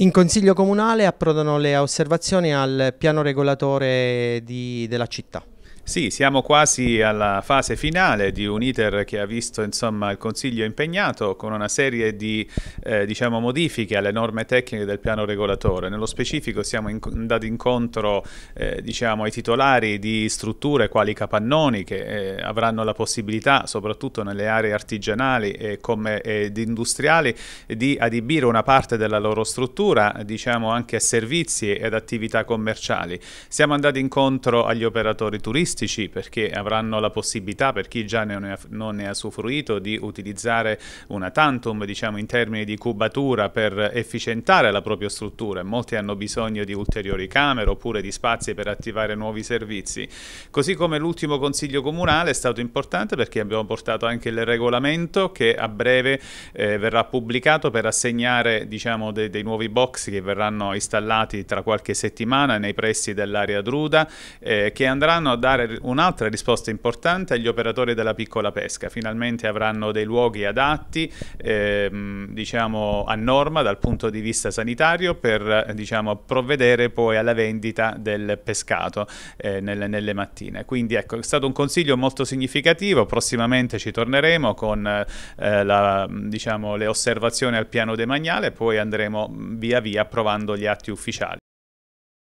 In Consiglio Comunale approdano le osservazioni al piano regolatore di, della città. Sì, siamo quasi alla fase finale di un iter che ha visto insomma, il Consiglio impegnato con una serie di eh, diciamo, modifiche alle norme tecniche del piano regolatore. Nello specifico siamo in, andati incontro eh, diciamo, ai titolari di strutture quali capannoni che eh, avranno la possibilità, soprattutto nelle aree artigianali e come, ed industriali, di adibire una parte della loro struttura diciamo, anche a servizi ed attività commerciali. Siamo andati incontro agli operatori turistici turistici perché avranno la possibilità per chi già ne ha, non ne ha usufruito di utilizzare una tantum diciamo in termini di cubatura per efficientare la propria struttura molti hanno bisogno di ulteriori camere oppure di spazi per attivare nuovi servizi così come l'ultimo consiglio comunale è stato importante perché abbiamo portato anche il regolamento che a breve eh, verrà pubblicato per assegnare diciamo, dei, dei nuovi box che verranno installati tra qualche settimana nei pressi dell'area Druda eh, che andranno a dare un'altra risposta importante agli operatori della piccola pesca. Finalmente avranno dei luoghi adatti, ehm, diciamo, a norma dal punto di vista sanitario per diciamo, provvedere poi alla vendita del pescato eh, nelle, nelle, mattine. Quindi ecco, è stato un consiglio molto significativo, prossimamente ci torneremo con eh, la, diciamo, le osservazioni al piano demaniale e poi andremo mm, via via approvando gli atti ufficiali.